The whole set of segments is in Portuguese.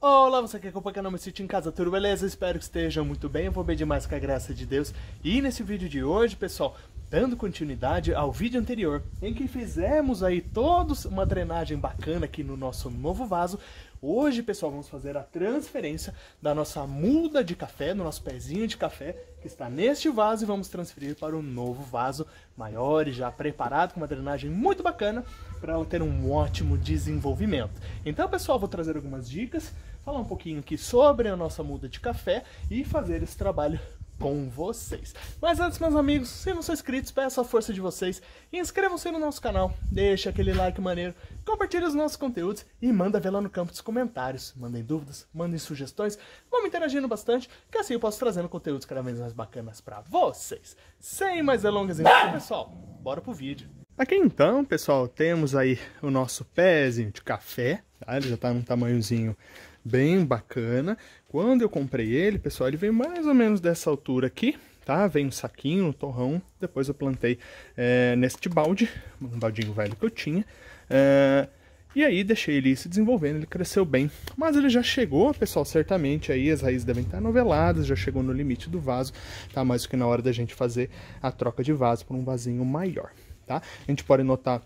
Olá, você que acompanha o canal Me em Casa, tudo beleza? Espero que estejam muito bem, eu vou pedir demais com a graça de Deus. E nesse vídeo de hoje, pessoal, dando continuidade ao vídeo anterior, em que fizemos aí todos uma drenagem bacana aqui no nosso novo vaso, Hoje, pessoal, vamos fazer a transferência da nossa muda de café, do nosso pezinho de café, que está neste vaso, e vamos transferir para um novo vaso maior e já preparado, com uma drenagem muito bacana, para ela ter um ótimo desenvolvimento. Então, pessoal, vou trazer algumas dicas falar um pouquinho aqui sobre a nossa muda de café e fazer esse trabalho com vocês. Mas antes, meus amigos, se não são inscritos, peço a força de vocês, inscrevam-se no nosso canal, deixa aquele like maneiro, compartilhe os nossos conteúdos e manda ver lá no campo dos comentários. Mandem dúvidas, mandem sugestões, vamos interagindo bastante, que assim eu posso trazendo conteúdos cada vez mais bacanas para vocês. Sem mais delongas, então, pessoal, bora pro vídeo. Aqui então, pessoal, temos aí o nosso pezinho de café, tá? Ele já tá num tamanhozinho bem bacana. Quando eu comprei ele, pessoal, ele veio mais ou menos dessa altura aqui, tá? Vem um saquinho, um torrão, depois eu plantei é, neste balde, um baldinho velho que eu tinha. É, e aí deixei ele se desenvolvendo, ele cresceu bem. Mas ele já chegou, pessoal, certamente aí as raízes devem estar noveladas, já chegou no limite do vaso, tá? Mais do que na hora da gente fazer a troca de vaso por um vasinho maior, tá? A gente pode notar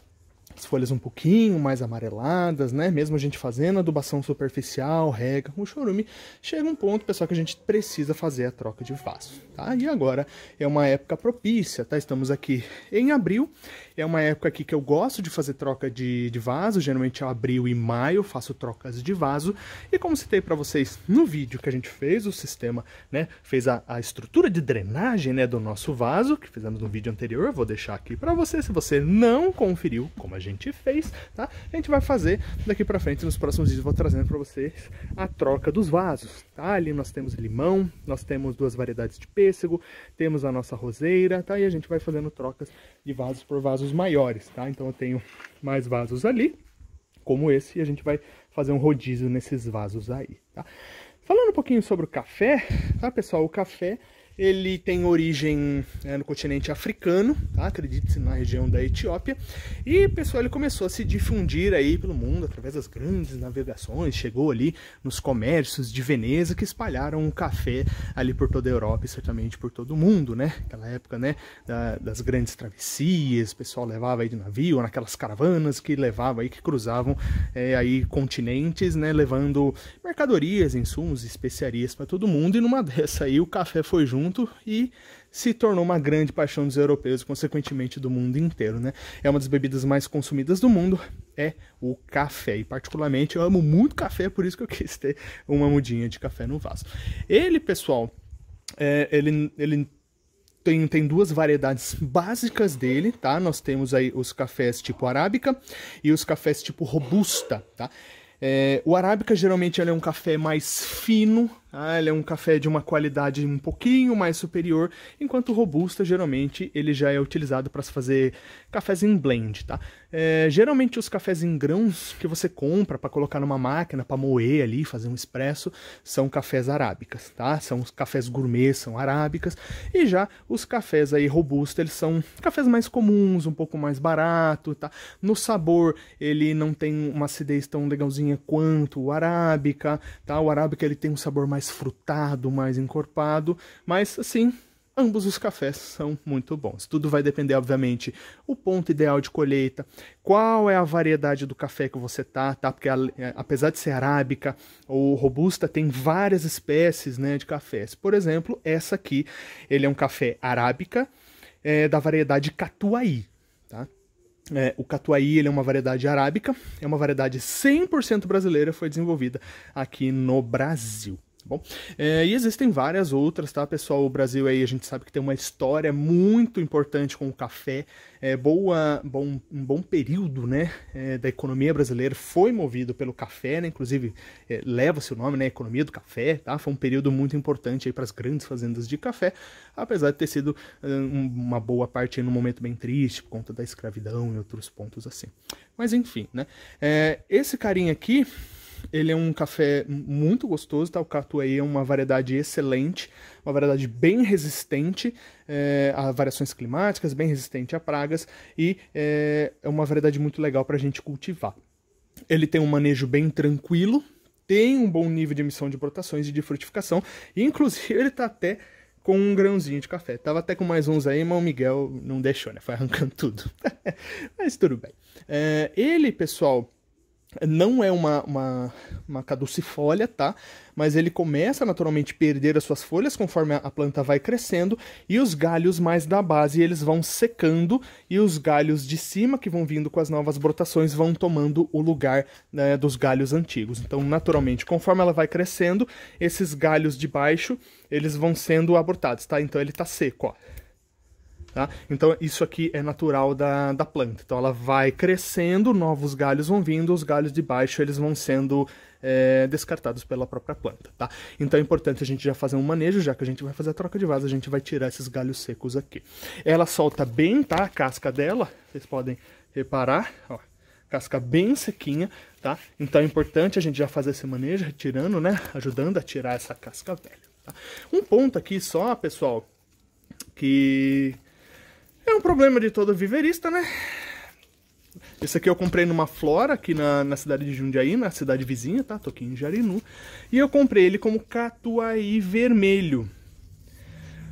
as folhas um pouquinho mais amareladas, né? Mesmo a gente fazendo adubação superficial, rega com chorume, chega um ponto, pessoal, que a gente precisa fazer a troca de vaso, tá? E agora é uma época propícia, tá? Estamos aqui em abril, é uma época aqui que eu gosto de fazer troca de, de vaso, geralmente é abril e maio faço trocas de vaso, e como citei para vocês no vídeo que a gente fez o sistema, né? Fez a, a estrutura de drenagem, né? Do nosso vaso, que fizemos no vídeo anterior, vou deixar aqui para você, se você não conferiu como a gente fez, tá? A gente vai fazer daqui para frente, nos próximos vídeos vou trazendo para vocês a troca dos vasos, tá? Ali nós temos limão, nós temos duas variedades de pêssego, temos a nossa roseira, tá? E a gente vai fazendo trocas de vasos por vasos maiores, tá? Então eu tenho mais vasos ali, como esse, e a gente vai fazer um rodízio nesses vasos aí, tá? Falando um pouquinho sobre o café, tá pessoal? O café ele tem origem é, no continente africano, tá? acredite-se na região da Etiópia. E, pessoal, ele começou a se difundir aí pelo mundo através das grandes navegações, chegou ali nos comércios de Veneza que espalharam o café ali por toda a Europa e certamente por todo o mundo, né? Aquela época, né, da, das grandes travessias, o pessoal levava aí de navio, naquelas caravanas que levava aí, que cruzavam é, aí continentes, né, levando mercadorias, insumos, especiarias para todo mundo. E numa dessa aí o café foi junto assunto e se tornou uma grande paixão dos europeus e, consequentemente, do mundo inteiro. Né? É uma das bebidas mais consumidas do mundo, é o café. E, particularmente, eu amo muito café, por isso que eu quis ter uma mudinha de café no vaso. Ele, pessoal, é, ele, ele tem, tem duas variedades básicas dele, tá? Nós temos aí os cafés tipo arábica e os cafés tipo robusta, tá? É, o arábica geralmente é um café mais fino, ah, ele é um café de uma qualidade um pouquinho mais superior, enquanto o robusta geralmente ele já é utilizado para se fazer cafés em blend, tá? É, geralmente os cafés em grãos que você compra para colocar numa máquina para moer ali, fazer um espresso, são cafés arábicas, tá? São os cafés gourmet, são arábicas. E já os cafés aí robusto eles são cafés mais comuns, um pouco mais barato, tá? No sabor, ele não tem uma acidez tão legalzinha quanto o arábica, tá? O arábica ele tem um sabor mais frutado, mais encorpado, mas assim, ambos os cafés são muito bons. Tudo vai depender, obviamente, o ponto ideal de colheita, qual é a variedade do café que você tá, tá? Porque a, é, apesar de ser arábica ou robusta, tem várias espécies, né, de cafés. Por exemplo, essa aqui, ele é um café arábica é, da variedade Catuai, tá? É, o Catuai ele é uma variedade arábica, é uma variedade 100% brasileira, foi desenvolvida aqui no Brasil. Tá bom, é, e existem várias outras, tá, pessoal? O Brasil aí a gente sabe que tem uma história muito importante com o café. É, boa, bom, um bom período, né, é, da economia brasileira foi movido pelo café, né? Inclusive é, leva-se o nome, né, economia do café, tá? Foi um período muito importante aí para as grandes fazendas de café, apesar de ter sido hum, um, uma boa parte num momento bem triste por conta da escravidão e outros pontos assim. Mas enfim, né? É, esse carinha aqui ele é um café muito gostoso, tá? O aí é uma variedade excelente, uma variedade bem resistente é, a variações climáticas, bem resistente a pragas e é, é uma variedade muito legal para a gente cultivar. Ele tem um manejo bem tranquilo, tem um bom nível de emissão de brotações e de frutificação, e inclusive ele tá até com um grãozinho de café. Tava até com mais uns aí, mas o Miguel não deixou, né? Foi arrancando tudo. mas tudo bem. É, ele, pessoal, não é uma, uma, uma caducifólia, tá? Mas ele começa naturalmente a perder as suas folhas conforme a planta vai crescendo e os galhos mais da base eles vão secando e os galhos de cima que vão vindo com as novas brotações vão tomando o lugar né, dos galhos antigos. Então, naturalmente, conforme ela vai crescendo, esses galhos de baixo eles vão sendo abortados, tá? Então ele tá seco, ó. Tá? Então isso aqui é natural da, da planta. Então ela vai crescendo, novos galhos vão vindo, os galhos de baixo eles vão sendo é, descartados pela própria planta. Tá? Então é importante a gente já fazer um manejo, já que a gente vai fazer a troca de vaso, a gente vai tirar esses galhos secos aqui. Ela solta bem tá, a casca dela, vocês podem reparar, ó, casca bem sequinha, tá? Então é importante a gente já fazer esse manejo, retirando, né? Ajudando a tirar essa casca velha. Tá? Um ponto aqui só, pessoal, que é um problema de todo viverista, né? Esse aqui eu comprei numa flora aqui na, na cidade de Jundiaí, na cidade vizinha, tá? Tô aqui em Jarinu. E eu comprei ele como catuai vermelho.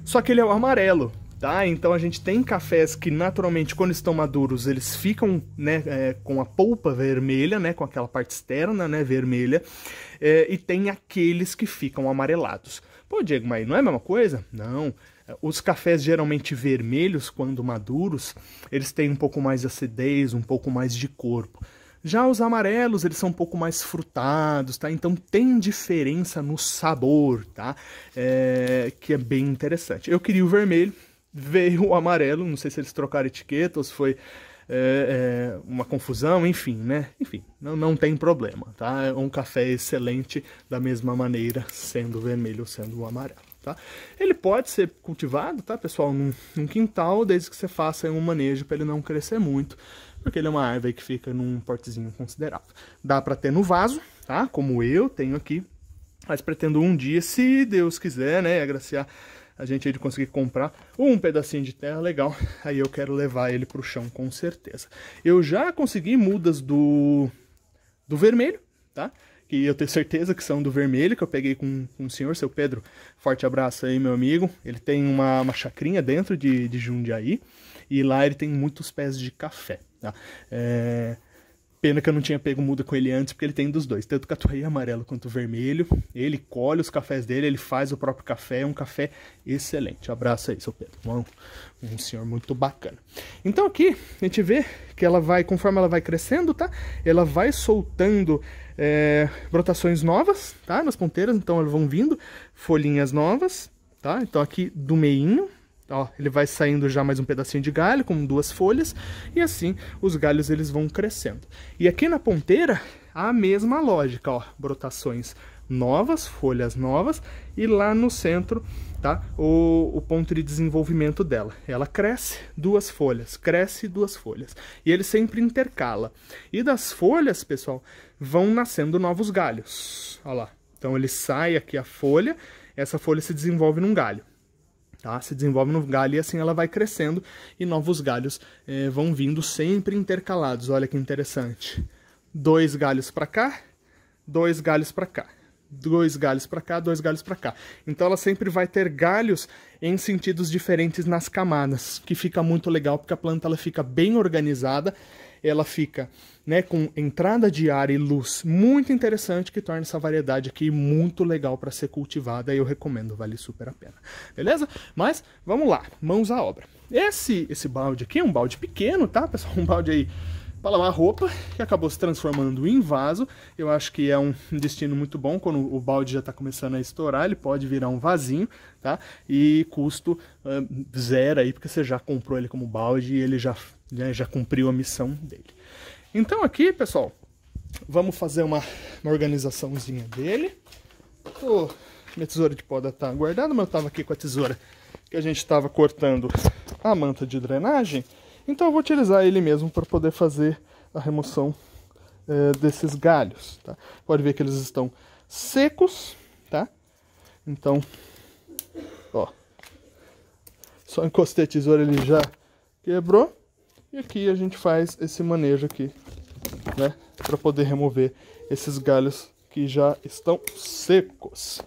Só que ele é o amarelo, tá? Então a gente tem cafés que naturalmente quando estão maduros eles ficam né, é, com a polpa vermelha, né? Com aquela parte externa, né? Vermelha. É, e tem aqueles que ficam amarelados. Pô, Diego, mas não é a mesma coisa? Não. Os cafés geralmente vermelhos, quando maduros, eles têm um pouco mais de acidez, um pouco mais de corpo. Já os amarelos, eles são um pouco mais frutados, tá? Então tem diferença no sabor, tá? É, que é bem interessante. Eu queria o vermelho, veio o amarelo, não sei se eles trocaram etiqueta ou se foi é, é, uma confusão, enfim, né? Enfim, não, não tem problema, tá? É um café excelente da mesma maneira, sendo vermelho ou sendo amarelo. Tá? Ele pode ser cultivado, tá, pessoal, num, num quintal, desde que você faça um manejo para ele não crescer muito, porque ele é uma árvore que fica num portezinho considerável. Dá para ter no vaso, tá? Como eu tenho aqui, mas pretendo um dia, se Deus quiser, né, agraciar a gente aí de conseguir comprar um pedacinho de terra legal, aí eu quero levar ele para o chão com certeza. Eu já consegui mudas do do vermelho, tá? que eu tenho certeza que são do vermelho, que eu peguei com, com o senhor, seu Pedro. Forte abraço aí, meu amigo. Ele tem uma, uma chacrinha dentro de, de Jundiaí e lá ele tem muitos pés de café. Tá? É... Pena que eu não tinha pego muda com ele antes, porque ele tem dos dois, tanto catuai amarelo quanto vermelho. Ele colhe os cafés dele, ele faz o próprio café, é um café excelente. abraço aí, seu Pedro. Um, um senhor muito bacana. Então aqui a gente vê que ela vai, conforme ela vai crescendo, tá? Ela vai soltando é, brotações novas, tá? Nas ponteiras, então elas vão vindo, folhinhas novas, tá? Então aqui do meinho, ó, ele vai saindo já mais um pedacinho de galho, com duas folhas, e assim os galhos eles vão crescendo. E aqui na ponteira, a mesma lógica, ó, brotações novas, folhas novas, e lá no centro, tá, o, o ponto de desenvolvimento dela. Ela cresce, duas folhas, cresce, duas folhas. E ele sempre intercala. E das folhas, pessoal, vão nascendo novos galhos. Olha lá. Então ele sai aqui a folha, essa folha se desenvolve num galho. Tá? Se desenvolve num galho e assim ela vai crescendo e novos galhos eh, vão vindo sempre intercalados. Olha que interessante. Dois galhos para cá, dois galhos para cá dois galhos para cá, dois galhos para cá. Então ela sempre vai ter galhos em sentidos diferentes nas camadas, que fica muito legal porque a planta ela fica bem organizada ela fica né, com entrada de ar e luz muito interessante, que torna essa variedade aqui muito legal para ser cultivada, e eu recomendo, vale super a pena. Beleza? Mas vamos lá, mãos à obra. Esse, esse balde aqui é um balde pequeno, tá, pessoal? Um balde aí para lavar roupa, que acabou se transformando em vaso. Eu acho que é um destino muito bom, quando o balde já está começando a estourar, ele pode virar um vasinho, tá? E custo uh, zero aí, porque você já comprou ele como balde e ele já, né, já cumpriu a missão dele. Então aqui, pessoal, vamos fazer uma, uma organizaçãozinha dele. minha tesoura de poda tá guardada, mas eu tava aqui com a tesoura que a gente estava cortando a manta de drenagem. Então eu vou utilizar ele mesmo para poder fazer a remoção é, desses galhos, tá? Pode ver que eles estão secos, tá? Então, ó, só encostei a tesoura, ele já quebrou. E aqui a gente faz esse manejo aqui, né? Para poder remover esses galhos que já estão secos.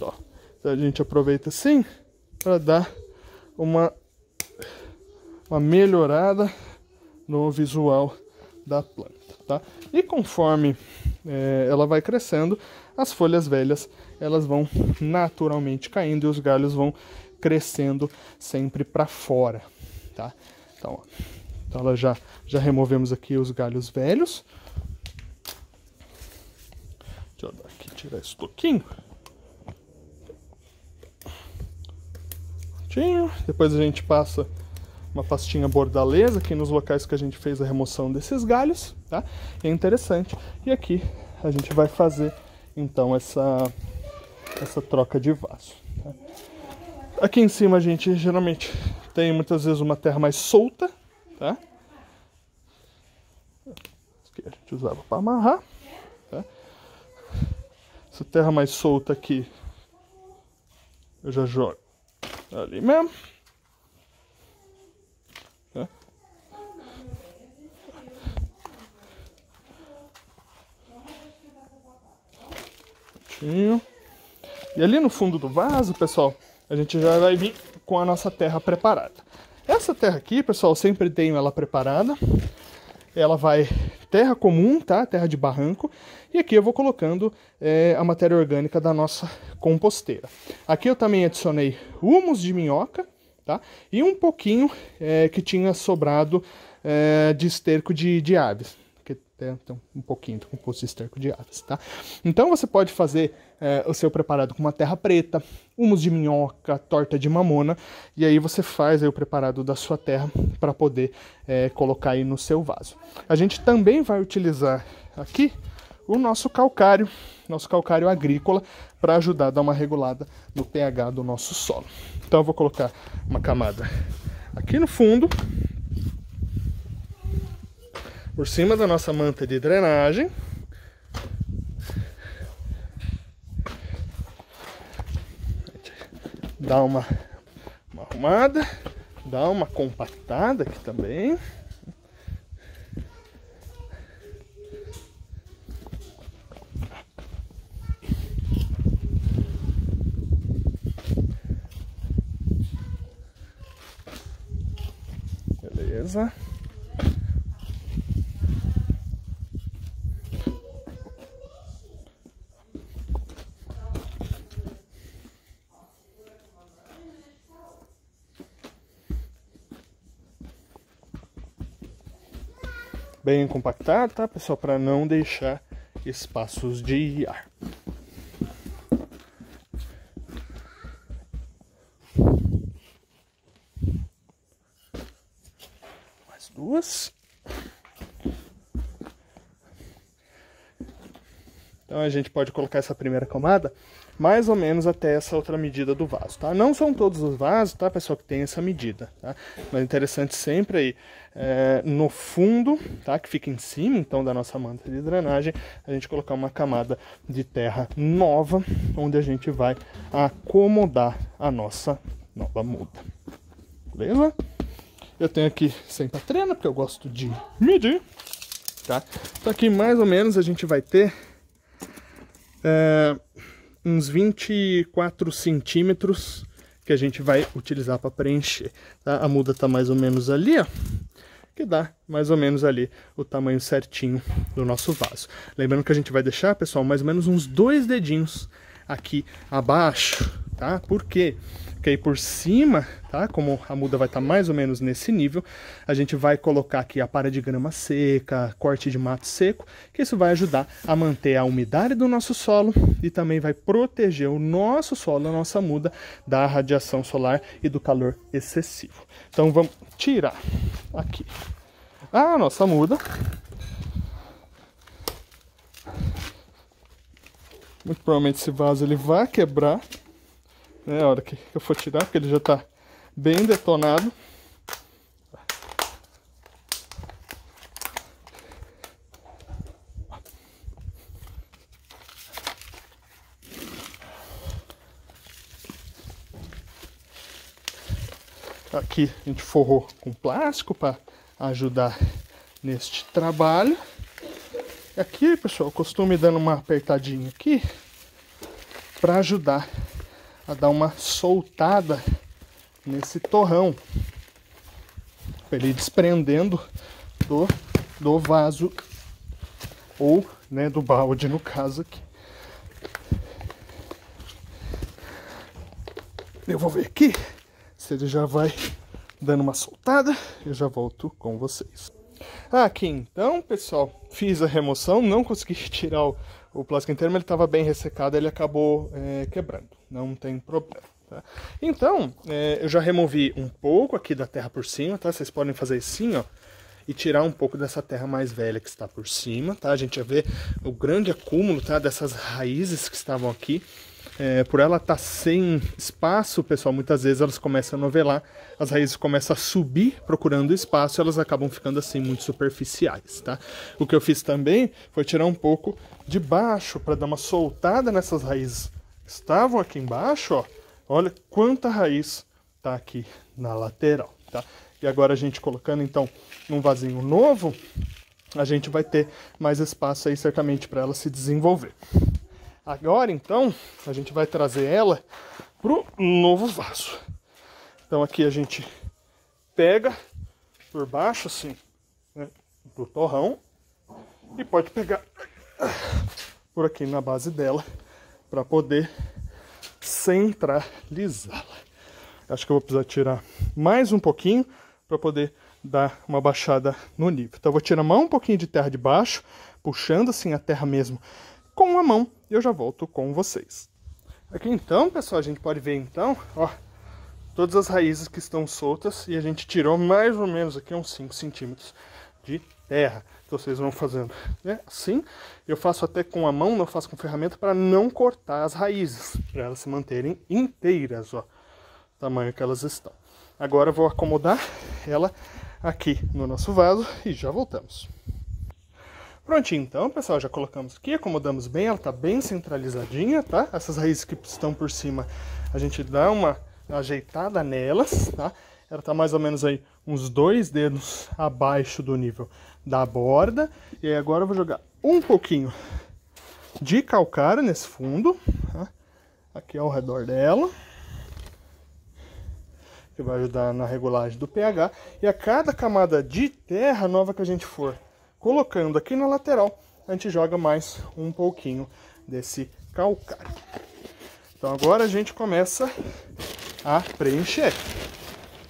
Ó, então a gente aproveita assim para dar uma uma melhorada no visual da planta. Tá? E conforme é, ela vai crescendo, as folhas velhas elas vão naturalmente caindo e os galhos vão crescendo sempre para fora. Tá? Então, ó, então ela já, já removemos aqui os galhos velhos. Deixa eu dar aqui, tirar esse toquinho. Prontinho. Depois a gente passa uma pastinha bordaleza aqui nos locais que a gente fez a remoção desses galhos, tá? É interessante. E aqui a gente vai fazer então essa, essa troca de vaso. Tá? Aqui em cima a gente geralmente tem muitas vezes uma terra mais solta, tá? Aqui a gente usava para amarrar, tá? Essa terra mais solta aqui eu já jogo ali mesmo. E ali no fundo do vaso, pessoal, a gente já vai vir com a nossa terra preparada. Essa terra aqui, pessoal, sempre tenho ela preparada. Ela vai terra comum, tá? Terra de barranco. E aqui eu vou colocando é, a matéria orgânica da nossa composteira. Aqui eu também adicionei humus de minhoca, tá? E um pouquinho é, que tinha sobrado é, de esterco de, de aves. Então, um pouquinho do composto de esterco de aves, tá? Então você pode fazer é, o seu preparado com uma terra preta, humus de minhoca, torta de mamona, e aí você faz aí, o preparado da sua terra para poder é, colocar aí no seu vaso. A gente também vai utilizar aqui o nosso calcário, nosso calcário agrícola, para ajudar a dar uma regulada no pH do nosso solo. Então eu vou colocar uma camada aqui no fundo, por cima da nossa manta de drenagem. Dá uma, uma arrumada, dá uma compactada aqui também. Beleza. bem compactada, tá, pessoal? Para não deixar espaços de ar. Mais duas. Então a gente pode colocar essa primeira camada mais ou menos até essa outra medida do vaso, tá? Não são todos os vasos, tá, pessoal, que tem essa medida, tá? Mas é interessante sempre aí é, no fundo, tá, que fica em cima, então, da nossa manta de drenagem, a gente colocar uma camada de terra nova, onde a gente vai acomodar a nossa nova muda. Beleza? Eu tenho aqui sempre a trena, porque eu gosto de medir, tá? Então aqui mais ou menos a gente vai ter é, uns 24 centímetros que a gente vai utilizar para preencher. Tá? A muda está mais ou menos ali, ó, que dá mais ou menos ali o tamanho certinho do nosso vaso. Lembrando que a gente vai deixar, pessoal, mais ou menos uns dois dedinhos aqui abaixo tá? Por quê? Porque aí por cima, tá? Como a muda vai estar tá mais ou menos nesse nível, a gente vai colocar aqui a para de grama seca, corte de mato seco, que isso vai ajudar a manter a umidade do nosso solo e também vai proteger o nosso solo, a nossa muda, da radiação solar e do calor excessivo. Então vamos tirar aqui a nossa muda. Muito provavelmente esse vaso ele vai quebrar. Né, a hora que eu for tirar, porque ele já está bem detonado. Aqui a gente forrou com plástico para ajudar neste trabalho. Aqui, pessoal, costume dando uma apertadinha aqui para ajudar a dar uma soltada nesse torrão, para ele desprendendo do, do vaso ou né, do balde no caso aqui. Eu vou ver aqui se ele já vai dando uma soltada, eu já volto com vocês. Ah, aqui então, pessoal, fiz a remoção, não consegui tirar o, o plástico inteiro, mas ele estava bem ressecado, ele acabou é, quebrando não tem problema. Tá? Então, é, eu já removi um pouco aqui da terra por cima, tá? Vocês podem fazer assim, ó, e tirar um pouco dessa terra mais velha que está por cima, tá? A gente vai ver o grande acúmulo, tá? Dessas raízes que estavam aqui. É, por ela estar tá sem espaço, pessoal, muitas vezes elas começam a novelar, as raízes começam a subir procurando espaço, elas acabam ficando assim muito superficiais, tá? O que eu fiz também foi tirar um pouco de baixo para dar uma soltada nessas raízes estavam aqui embaixo, ó, olha quanta raiz está aqui na lateral, tá? E agora a gente colocando então um vasinho novo, a gente vai ter mais espaço aí certamente para ela se desenvolver. Agora então, a gente vai trazer ela pro novo vaso. Então aqui a gente pega por baixo assim, né, do torrão e pode pegar por aqui na base dela para poder centralizá-la. Acho que eu vou precisar tirar mais um pouquinho para poder dar uma baixada no nível. Então eu vou tirar mais um pouquinho de terra de baixo, puxando assim a terra mesmo com a mão, e eu já volto com vocês. Aqui então, pessoal, a gente pode ver então, ó, todas as raízes que estão soltas e a gente tirou mais ou menos aqui uns 5 centímetros de terra vocês vão fazendo. Né? Assim, eu faço até com a mão, não faço com ferramenta, para não cortar as raízes, para elas se manterem inteiras, ó, tamanho que elas estão. Agora vou acomodar ela aqui no nosso vaso e já voltamos. Prontinho, então, pessoal, já colocamos aqui, acomodamos bem, ela está bem centralizadinha, tá? Essas raízes que estão por cima, a gente dá uma ajeitada nelas, tá? ela está mais ou menos aí uns dois dedos abaixo do nível da borda. E aí agora eu vou jogar um pouquinho de calcário nesse fundo, tá? aqui ao redor dela, que vai ajudar na regulagem do pH. E a cada camada de terra nova que a gente for colocando aqui na lateral, a gente joga mais um pouquinho desse calcário. Então agora a gente começa a preencher.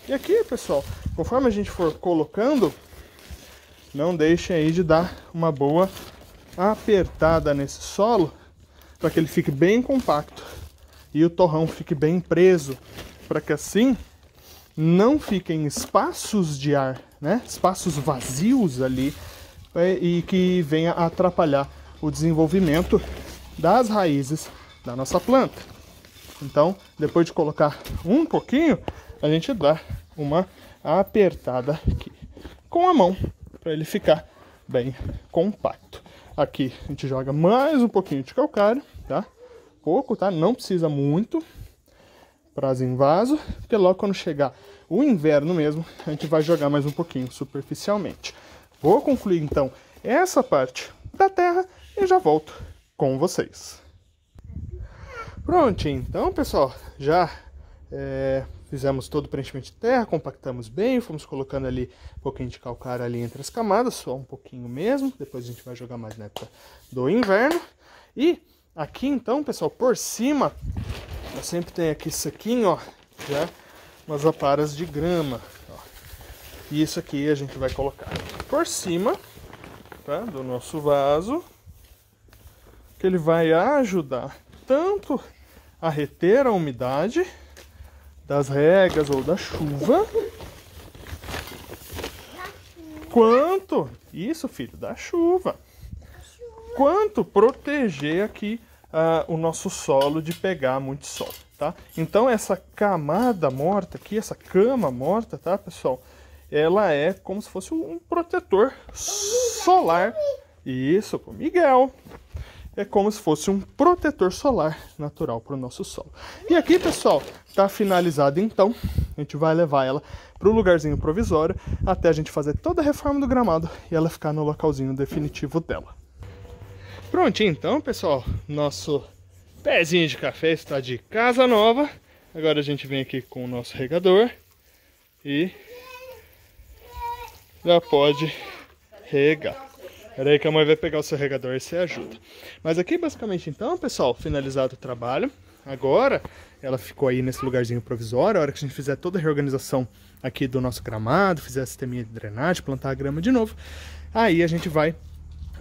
E aqui, pessoal, conforme a gente for colocando, não deixe aí de dar uma boa apertada nesse solo para que ele fique bem compacto e o torrão fique bem preso, para que assim não fiquem espaços de ar, né? Espaços vazios ali é, e que venha atrapalhar o desenvolvimento das raízes da nossa planta. Então, depois de colocar um pouquinho, a gente dá uma apertada aqui com a mão para ele ficar bem compacto. Aqui a gente joga mais um pouquinho de calcário, tá? Pouco, tá? Não precisa muito prazo em vaso, porque logo quando chegar o inverno mesmo, a gente vai jogar mais um pouquinho superficialmente. Vou concluir então essa parte da terra e já volto com vocês. Pronto, então pessoal, já é, Fizemos todo o preenchimento de terra, compactamos bem, fomos colocando ali um pouquinho de calcário ali entre as camadas, só um pouquinho mesmo. Depois a gente vai jogar mais na época do inverno. E aqui então, pessoal, por cima, eu sempre tenho aqui isso aqui, ó, já umas aparas de grama. Ó. E isso aqui a gente vai colocar por cima tá, do nosso vaso, que ele vai ajudar tanto a reter a umidade das regas ou da chuva. Quanto, isso filho, da chuva. chuva. Quanto proteger aqui uh, o nosso solo de pegar muito sol, tá? Então essa camada morta aqui, essa cama morta, tá pessoal? Ela é como se fosse um protetor solar. Isso, com Miguel é como se fosse um protetor solar natural para o nosso solo. E aqui, pessoal, está finalizado então. A gente vai levar ela para o lugarzinho provisório até a gente fazer toda a reforma do gramado e ela ficar no localzinho definitivo dela. Prontinho então, pessoal. Nosso pezinho de café está de casa nova. Agora a gente vem aqui com o nosso regador e já pode regar. Pera aí que a mãe vai pegar o seu regador e você ajuda. Mas aqui basicamente então, pessoal, finalizado o trabalho. Agora, ela ficou aí nesse lugarzinho provisório. A hora que a gente fizer toda a reorganização aqui do nosso gramado, fizer a sisteminha de drenagem, plantar a grama de novo, aí a gente vai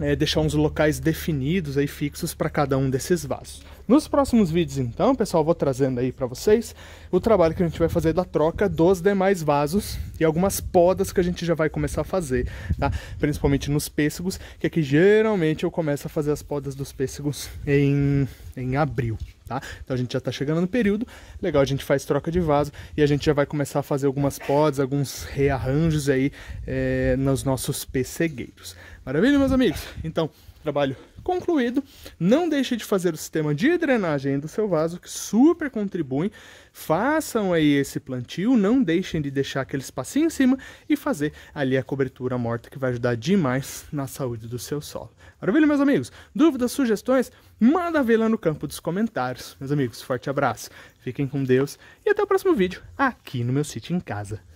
é, deixar uns locais definidos aí fixos para cada um desses vasos. Nos próximos vídeos, então, pessoal, vou trazendo aí para vocês o trabalho que a gente vai fazer da troca dos demais vasos e algumas podas que a gente já vai começar a fazer, tá? Principalmente nos pêssegos, que aqui é geralmente eu começo a fazer as podas dos pêssegos em, em abril. Tá? Então a gente já está chegando no período, legal, a gente faz troca de vaso e a gente já vai começar a fazer algumas pods, alguns rearranjos aí é, nos nossos pessegueiros. Maravilha, meus amigos? Então, Trabalho concluído. Não deixe de fazer o sistema de drenagem do seu vaso, que super contribui. Façam aí esse plantio, não deixem de deixar aquele espacinho em cima e fazer ali a cobertura morta, que vai ajudar demais na saúde do seu solo. Maravilha, meus amigos? Dúvidas, sugestões? Manda ver lá no campo dos comentários. Meus amigos, forte abraço, fiquem com Deus e até o próximo vídeo aqui no meu sítio em casa.